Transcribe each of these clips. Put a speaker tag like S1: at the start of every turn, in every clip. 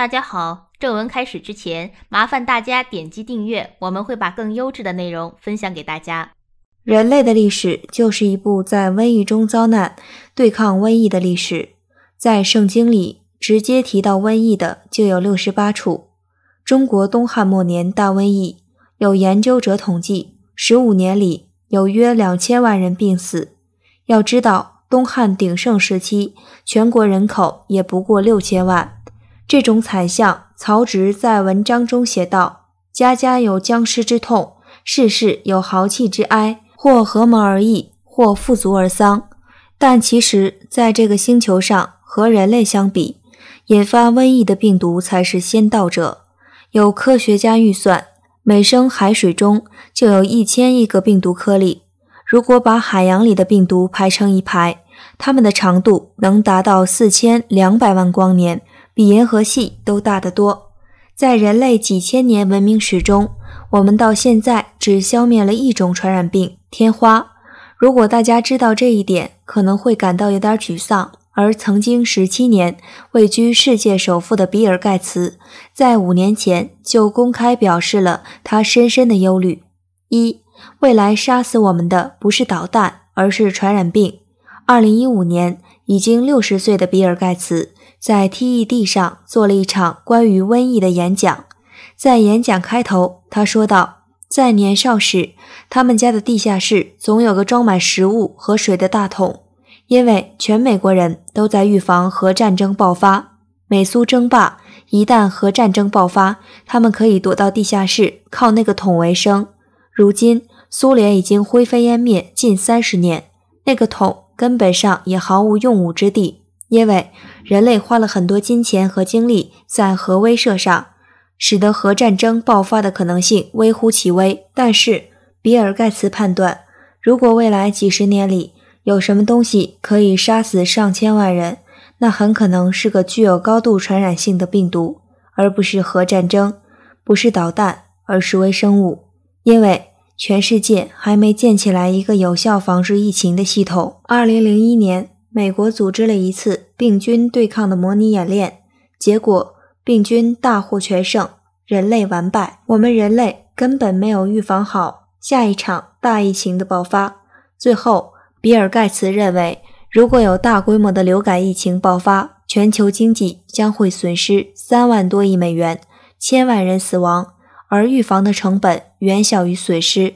S1: 大家好，正文开始之前，麻烦大家点击订阅，我们会把更优质的内容分享给大家。人类的历史就是一部在瘟疫中遭难、对抗瘟疫的历史。在圣经里直接提到瘟疫的就有六十八处。中国东汉末年大瘟疫，有研究者统计，十五年里有约两千万人病死。要知道，东汉鼎盛时期，全国人口也不过六千万。这种惨象，曹植在文章中写道：“家家有僵尸之痛，世世有豪气之哀。或合盟而异，或富足而丧。”但其实，在这个星球上，和人类相比，引发瘟疫的病毒才是先到者。有科学家预算，每升海水中就有一千亿个病毒颗粒。如果把海洋里的病毒排成一排，它们的长度能达到四千两百万光年。比银河系都大得多。在人类几千年文明史中，我们到现在只消灭了一种传染病——天花。如果大家知道这一点，可能会感到有点沮丧。而曾经十七年位居世界首富的比尔·盖茨，在五年前就公开表示了他深深的忧虑：一，未来杀死我们的不是导弹，而是传染病。二零一五年已经六十岁的比尔·盖茨。在 TED 上做了一场关于瘟疫的演讲，在演讲开头，他说道：“在年少时，他们家的地下室总有个装满食物和水的大桶，因为全美国人都在预防核战争爆发。美苏争霸，一旦核战争爆发，他们可以躲到地下室，靠那个桶为生。如今，苏联已经灰飞烟灭近三十年，那个桶根本上也毫无用武之地，因为。人类花了很多金钱和精力在核威慑上，使得核战争爆发的可能性微乎其微。但是，比尔·盖茨判断，如果未来几十年里有什么东西可以杀死上千万人，那很可能是个具有高度传染性的病毒，而不是核战争，不是导弹，而是微生物。因为全世界还没建起来一个有效防治疫情的系统。二零零一年。美国组织了一次病菌对抗的模拟演练，结果病菌大获全胜，人类完败。我们人类根本没有预防好下一场大疫情的爆发。最后，比尔·盖茨认为，如果有大规模的流感疫情爆发，全球经济将会损失三万多亿美元，千万人死亡，而预防的成本远小于损失。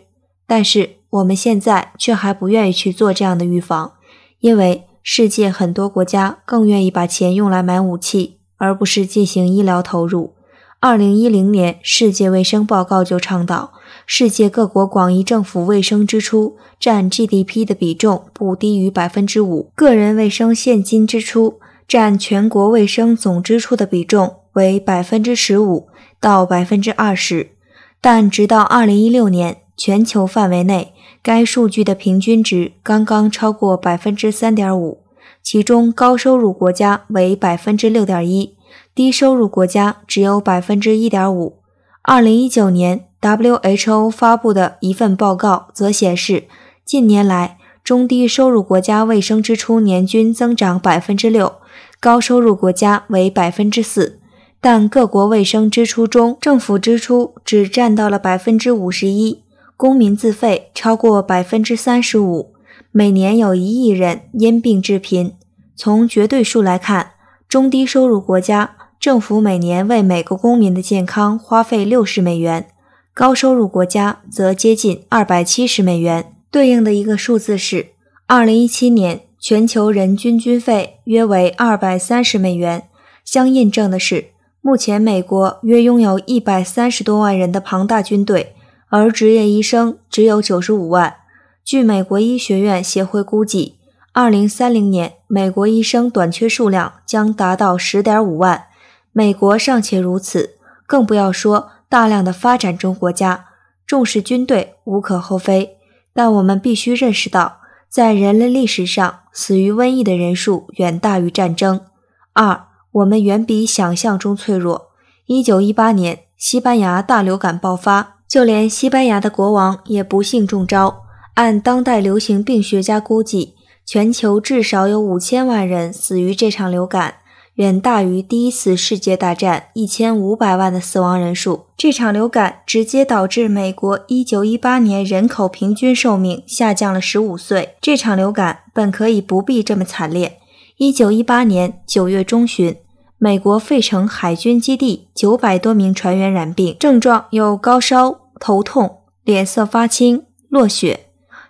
S1: 但是我们现在却还不愿意去做这样的预防，因为。世界很多国家更愿意把钱用来买武器，而不是进行医疗投入。二零一零年，《世界卫生报告》就倡导世界各国广义政府卫生支出占 GDP 的比重不低于百分之五，个人卫生现金支出占全国卫生总支出的比重为百分之十五到百分之二十。但直到二零一六年，全球范围内。该数据的平均值刚刚超过百分之三点五，其中高收入国家为百分之六点一，低收入国家只有百分之一点五。二零一九年 WHO 发布的一份报告则显示，近年来中低收入国家卫生支出年均增长百分之六，高收入国家为百分之四，但各国卫生支出中政府支出只占到了百分之五十一。公民自费超过百分之三十五，每年有一亿人因病致贫。从绝对数来看，中低收入国家政府每年为每个公民的健康花费六十美元，高收入国家则接近二百七十美元。对应的一个数字是，二零一七年全球人均军费约为二百三十美元。相印证的是，目前美国约拥有一百三十多万人的庞大军队。而职业医生只有九十五万。据美国医学院协会估计，二零三零年美国医生短缺数量将达到十点五万。美国尚且如此，更不要说大量的发展中国家。重视军队无可厚非，但我们必须认识到，在人类历史上，死于瘟疫的人数远大于战争。二，我们远比想象中脆弱。一九一八年，西班牙大流感爆发。就连西班牙的国王也不幸中招。按当代流行病学家估计，全球至少有五千万人死于这场流感，远大于第一次世界大战一千五百万的死亡人数。这场流感直接导致美国一九一八年人口平均寿命下降了十五岁。这场流感本可以不必这么惨烈。一九一八年九月中旬。美国费城海军基地九百多名船员染病，症状有高烧、头痛、脸色发青、落血，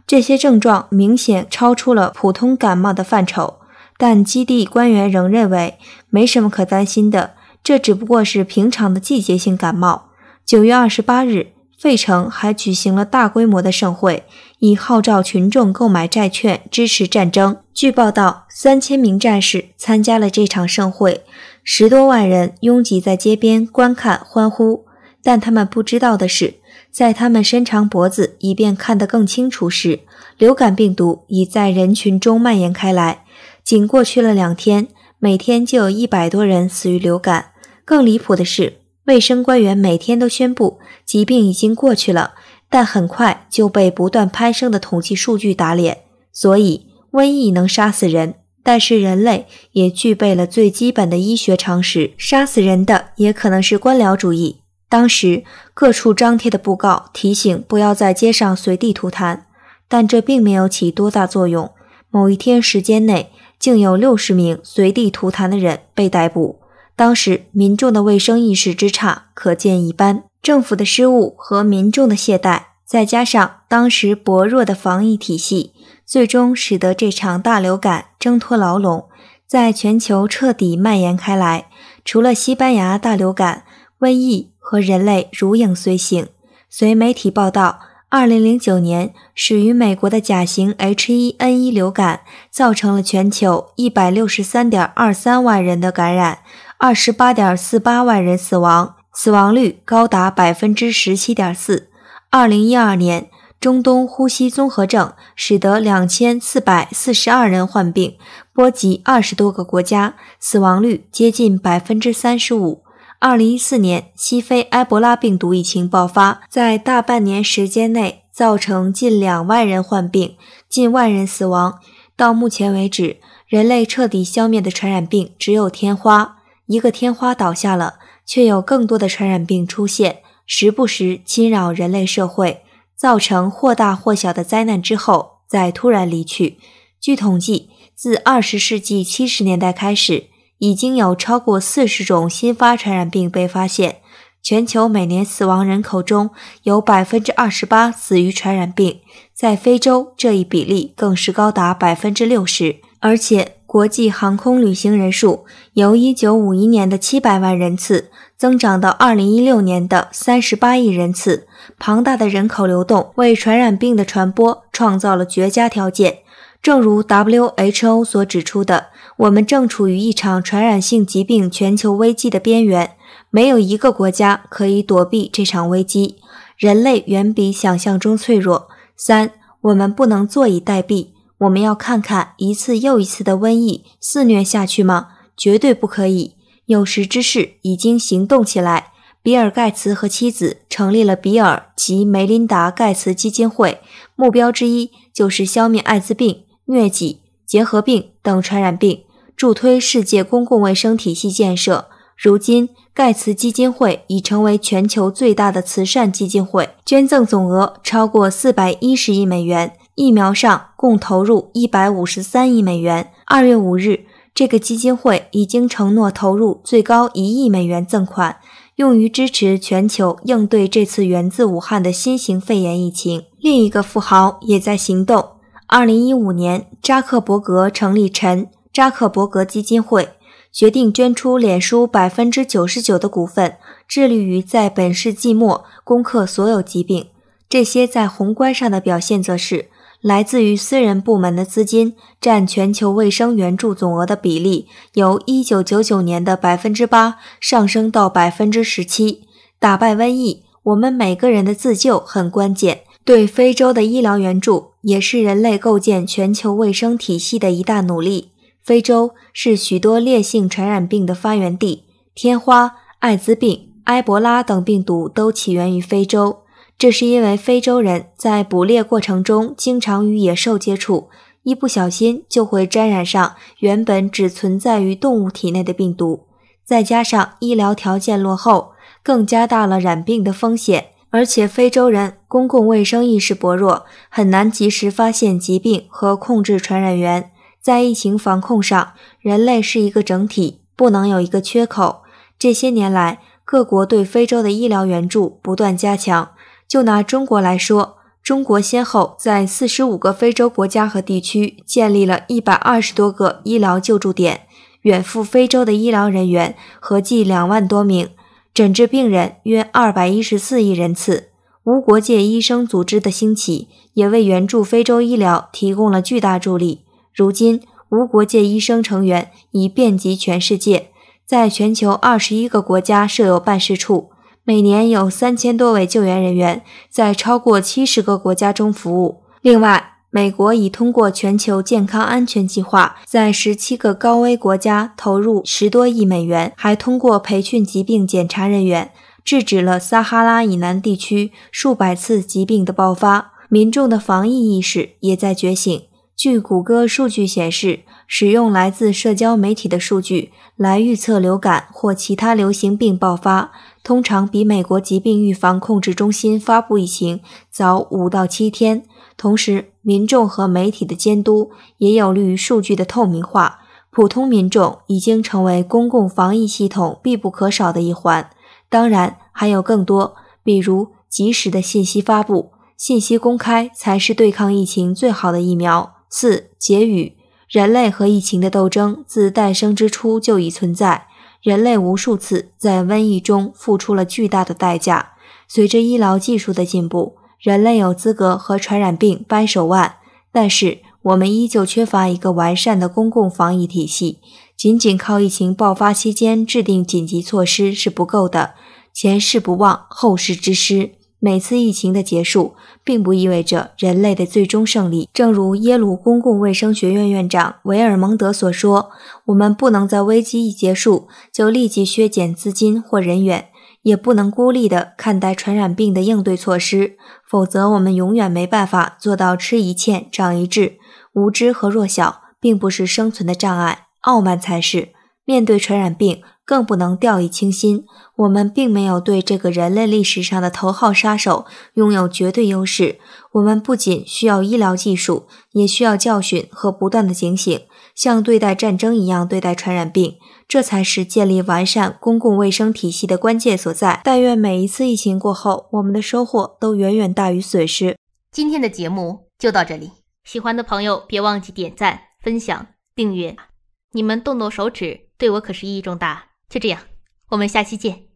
S1: 这些症状明显超出了普通感冒的范畴。但基地官员仍认为没什么可担心的，这只不过是平常的季节性感冒。九月二十八日，费城还举行了大规模的盛会，以号召群众购买债券支持战争。据报道，三千名战士参加了这场盛会，十多万人拥挤在街边观看、欢呼。但他们不知道的是，在他们伸长脖子以便看得更清楚时，流感病毒已在人群中蔓延开来。仅过去了两天，每天就有一百多人死于流感。更离谱的是，卫生官员每天都宣布疾病已经过去了，但很快就被不断攀升的统计数据打脸。所以。瘟疫能杀死人，但是人类也具备了最基本的医学常识。杀死人的也可能是官僚主义。当时各处张贴的布告提醒不要在街上随地吐痰，但这并没有起多大作用。某一天时间内，竟有六十名随地吐痰的人被逮捕。当时民众的卫生意识之差可见一斑，政府的失误和民众的懈怠，再加上当时薄弱的防疫体系。最终使得这场大流感挣脱牢笼，在全球彻底蔓延开来。除了西班牙大流感，瘟疫和人类如影随形。随媒体报道，2009年始于美国的甲型 H1N1 流感，造成了全球163.23万人的感染，28.48万人死亡，死亡率高达17.4%。2012年。中东呼吸综合症，使得两千四百四十二人患病，波及二十多个国家，死亡率接近百分之三十五。二零一四年，西非埃博拉病毒疫情爆发，在大半年时间内造成近两万人患病，近万人死亡。到目前为止，人类彻底消灭的传染病只有天花，一个天花倒下了，却有更多的传染病出现，时不时侵扰人类社会。造成或大或小的灾难之后，再突然离去。据统计，自二十世纪七十年代开始，已经有超过四十种新发传染病被发现。全球每年死亡人口中有百分之二十八死于传染病，在非洲这一比例更是高达百分之六十，而且。国际航空旅行人数由1951年的700万人次增长到2016年的38亿人次，庞大的人口流动为传染病的传播创造了绝佳条件。正如 WHO 所指出的，我们正处于一场传染性疾病全球危机的边缘，没有一个国家可以躲避这场危机，人类远比想象中脆弱。三，我们不能坐以待毙。我们要看看一次又一次的瘟疫肆虐下去吗？绝对不可以！有识之士已经行动起来。比尔·盖茨和妻子成立了比尔及梅琳达·盖茨基金会，目标之一就是消灭艾滋病、疟疾、结核病等传染病，助推世界公共卫生体系建设。如今，盖茨基金会已成为全球最大的慈善基金会，捐赠总额超过四百一十亿美元。疫苗上共投入一百五十三亿美元。二月五日，这个基金会已经承诺投入最高一亿美元赠款，用于支持全球应对这次源自武汉的新型肺炎疫情。另一个富豪也在行动。二零一五年，扎克伯格成立陈扎克伯格基金会，决定捐出脸书百分之九十九的股份，致力于在本世纪末攻克所有疾病。这些在宏观上的表现，则是。来自于私人部门的资金占全球卫生援助总额的比例，由1999年的8%上升到17%。打败瘟疫，我们每个人的自救很关键。对非洲的医疗援助也是人类构建全球卫生体系的一大努力。非洲是许多烈性传染病的发源地，天花、艾滋病、埃博拉等病毒都起源于非洲。这是因为非洲人在捕猎过程中经常与野兽接触，一不小心就会沾染上原本只存在于动物体内的病毒。再加上医疗条件落后，更加大了染病的风险。而且非洲人公共卫生意识薄弱，很难及时发现疾病和控制传染源。在疫情防控上，人类是一个整体，不能有一个缺口。这些年来，各国对非洲的医疗援助不断加强。就拿中国来说，中国先后在四十五个非洲国家和地区建立了一百二十多个医疗救助点，远赴非洲的医疗人员合计两万多名，诊治病人约二百一十四亿人次。无国界医生组织的兴起也为援助非洲医疗提供了巨大助力。如今，无国界医生成员已遍及全世界，在全球二十一个国家设有办事处。每年有三千多位救援人员在超过七十个国家中服务。另外，美国已通过全球健康安全计划，在十七个高危国家投入十多亿美元，还通过培训疾病检查人员，制止了撒哈拉以南地区数百次疾病的爆发。民众的防疫意识也在觉醒。据谷歌数据显示，使用来自社交媒体的数据来预测流感或其他流行病爆发。通常比美国疾病预防控制中心发布疫情早五到七天，同时，民众和媒体的监督也有利于数据的透明化。普通民众已经成为公共防疫系统必不可少的一环。当然，还有更多，比如及时的信息发布、信息公开，才是对抗疫情最好的疫苗。四、结语：人类和疫情的斗争自诞生之初就已存在。人类无数次在瘟疫中付出了巨大的代价。随着医疗技术的进步，人类有资格和传染病掰手腕。但是，我们依旧缺乏一个完善的公共防疫体系。仅仅靠疫情爆发期间制定紧急措施是不够的。前事不忘，后事之师。每次疫情的结束，并不意味着人类的最终胜利。正如耶鲁公共卫生学院院长维尔蒙德所说：“我们不能在危机一结束就立即削减资金或人员，也不能孤立地看待传染病的应对措施。否则，我们永远没办法做到吃一堑长一智。无知和弱小并不是生存的障碍，傲慢才是。面对传染病。”更不能掉以轻心。我们并没有对这个人类历史上的头号杀手拥有绝对优势。我们不仅需要医疗技术，也需要教训和不断的警醒，像对待战争一样对待传染病。这才是建立完善公共卫生体系的关键所在。但愿每一次疫情过后，我们的收获都远远大于损失。今天的节目就到这里，喜欢的朋友别忘记点赞、分享、订阅。你们动动手指，对我可是意义重大。就这样，我们下期见。